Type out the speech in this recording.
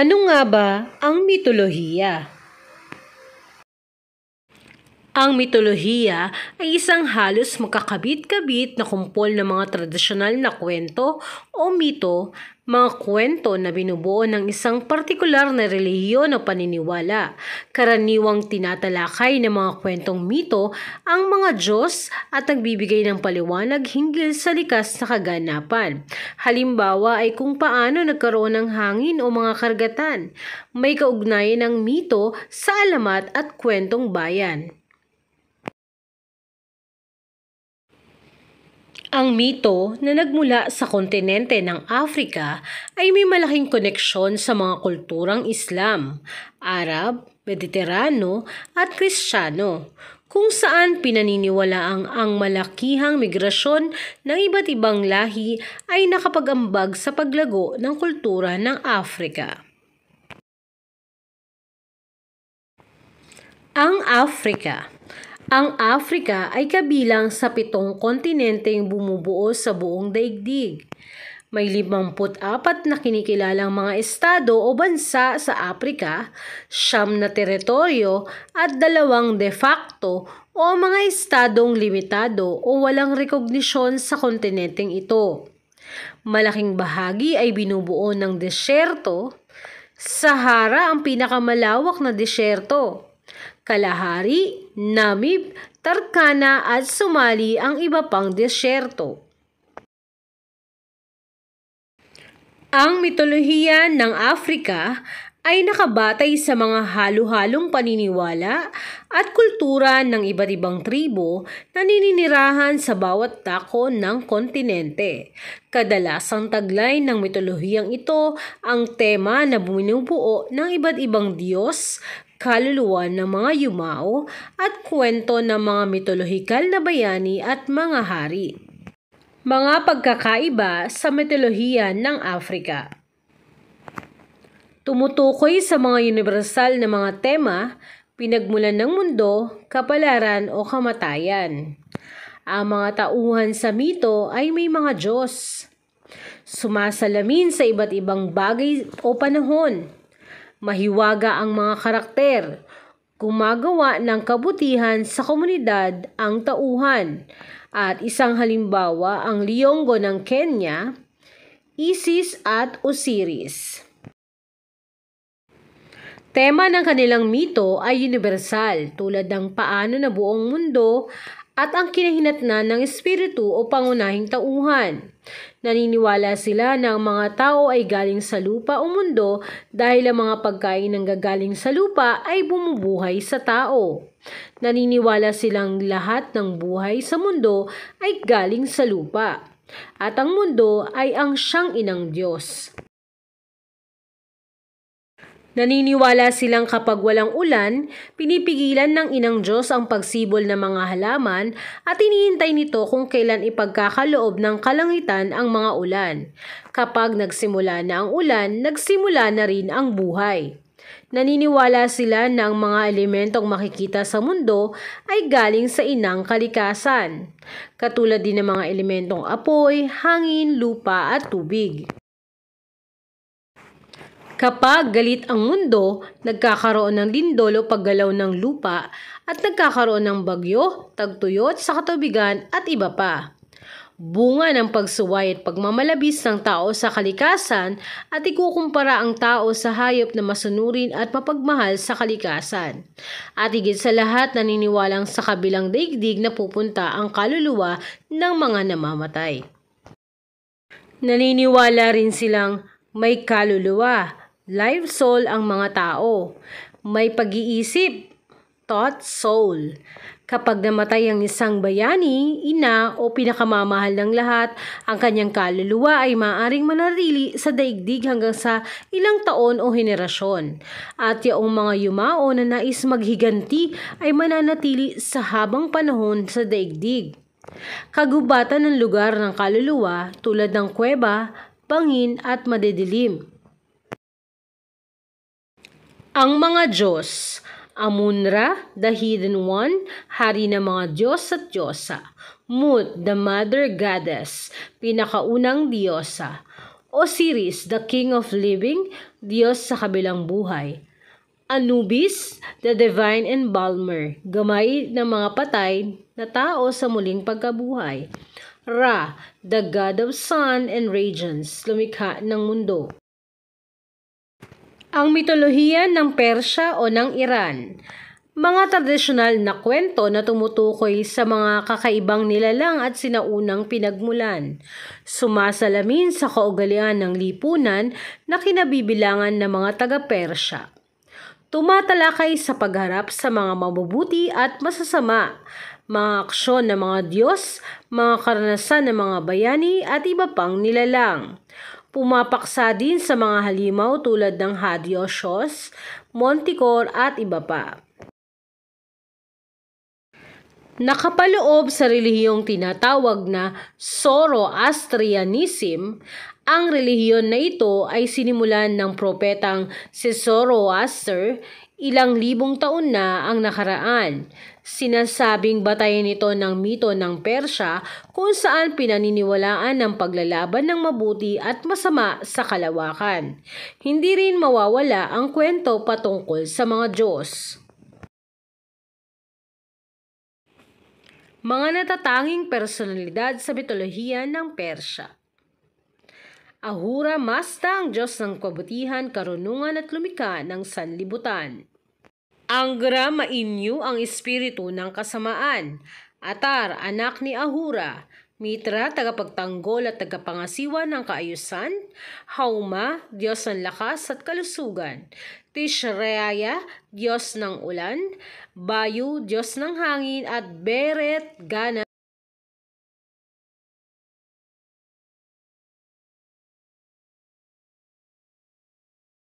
Ano nga ba ang mitolohiya? Ang mitolohiya ay isang halos magkakabit-kabit na kumpol ng mga tradisyonal na kwento o mito, mga kwento na binubuo ng isang partikular na relihiyon o paniniwala. Karaniwang tinatalakay ng mga kwentong mito ang mga Diyos at nagbibigay ng paliwanag hinggil sa likas na kaganapan. Halimbawa ay kung paano nagkaroon ng hangin o mga kargatan. May kaugnayan ng mito sa alamat at kwentong bayan. Ang mito na nagmula sa kontinente ng Afrika ay may malaking koneksyon sa mga kulturang Islam, Arab, Mediterano at Kristiyano, kung saan pinaniniwalaang ang malakihang migrasyon ng iba't ibang lahi ay nakapagambag sa paglago ng kultura ng Afrika. Ang Afrika ang Africa ay kabilang sa pitong kontinenteng bumubuo sa buong daigdig. May 54 na kinikilalang mga estado o bansa sa Afrika, siyam na teritoryo at dalawang de facto o mga estadong limitado o walang rekognisyon sa kontinenteng ito. Malaking bahagi ay binubuo ng desyerto. Sahara ang pinakamalawak na desyerto Kalahari, Namib, Tarkana at Somali ang iba pang disyerto. Ang mitolohiya ng Afrika ay nakabatay sa mga halo-halong paniniwala at kultura ng iba't ibang tribo na nininirahan sa bawat tako ng kontinente. Kadalasang taglay ng mitolohiyang ito ang tema na buminubuo ng iba't ibang diyos, kaluluwa ng mga yumao at kwento ng mga mitolohikal na bayani at mga hari. Mga pagkakaiba sa mitolohiya ng Afrika Tumutukoy sa mga universal na mga tema, pinagmulan ng mundo, kapalaran o kamatayan. Ang mga tauhan sa mito ay may mga Diyos. Sumasalamin sa iba't ibang bagay o panahon mahiwaga ang mga karakter, gumagawa ng kabutihan sa komunidad ang tauhan. At isang halimbawa ang Liongo ng Kenya, Isis at Osiris. Tema ng kanilang mito ay universal tulad ng paano na buong mundo at ang kinahinatnan ng espiritu o pangunahing tauhan. Naniniwala sila na ang mga tao ay galing sa lupa o mundo dahil ang mga pagkain ng gagaling sa lupa ay bumubuhay sa tao. Naniniwala silang lahat ng buhay sa mundo ay galing sa lupa at ang mundo ay ang siyang inang Diyos. Naniniwala silang kapag walang ulan, pinipigilan ng inang Diyos ang pagsibol ng mga halaman at iniintay nito kung kailan ipagkakaloob ng kalangitan ang mga ulan. Kapag nagsimula na ang ulan, nagsimula na rin ang buhay. Naniniwala sila na ang mga elementong makikita sa mundo ay galing sa inang kalikasan, katulad din ng mga elementong apoy, hangin, lupa at tubig. Kapag galit ang mundo, nagkakaroon ng lindol o paggalaw ng lupa at nagkakaroon ng bagyo, tagtuyot sa katubigan at iba pa. Bunga ng pagsuway at pagmamalabis ng tao sa kalikasan at ikukumpara ang tao sa hayop na masunurin at mapagmahal sa kalikasan. At higit sa lahat naniniwalang sa kabilang daigdig na pupunta ang kaluluwa ng mga namamatay. Naniniwala rin silang may kaluluwa Live soul ang mga tao. May pag-iisip. Thought soul. Kapag namatay ang isang bayani, ina o pinakamamahal ng lahat, ang kanyang kaluluwa ay maaring manarili sa daigdig hanggang sa ilang taon o henerasyon. At yaong mga yumao na nais maghiganti ay mananatili sa habang panahon sa daigdig. Kagubatan ng lugar ng kaluluwa tulad ng kuweba, bangin at madidilim. Ang mga Diyos, Amunra, the Hidden One, hari ng mga Diyos at Diyosa. Mut, the Mother Goddess, pinakaunang Diyosa. Osiris, the King of Living, Diyos sa kabilang buhay. Anubis, the Divine Embalmer, gamay ng mga patay na tao sa muling pagkabuhay. Ra, the God of Sun and Radiance, lumikha ng mundo. Ang mitolohiya ng Persya o ng Iran mga tradisyonal na kwento na tumutukoy sa mga kakaibang nilalang at sinaunang pinagmulan. Sumasalamin sa kaugalian ng lipunan na kinabibilangan ng mga taga-Persya. Tumatalakay sa pagharap sa mga mabubuti at masasama, mga aksyon ng mga Diyos, mga karanasan ng mga bayani at iba pang nilalang. Pumapaksa din sa mga halimaw tulad ng Hadioscios, Monticor at iba pa. Nakapaloob sa relihiyong tinatawag na Zoroastrianism, ang relihiyon na ito ay sinimulan ng propetang si Zoroaster, Ilang libong taon na ang nakaraan. Sinasabing batayan ito ng mito ng Persya kung saan pinaniniwalaan ng paglalaban ng mabuti at masama sa kalawakan. Hindi rin mawawala ang kwento patungkol sa mga Diyos. Mga natatanging personalidad sa mitolohiya ng Persya. Ahura Mazda ang Diyos ng kabutihan, karunungan at lumika ng sanlibutan. Angra mainyo ang espiritu ng kasamaan. Atar, anak ni Ahura. Mitra, tagapagtanggol at tagapangasiwa ng kaayusan. Hauma, Diyos ng lakas at kalusugan. Tishreaya, Diyos ng ulan. Bayu, Diyos ng hangin. At Beret, gana.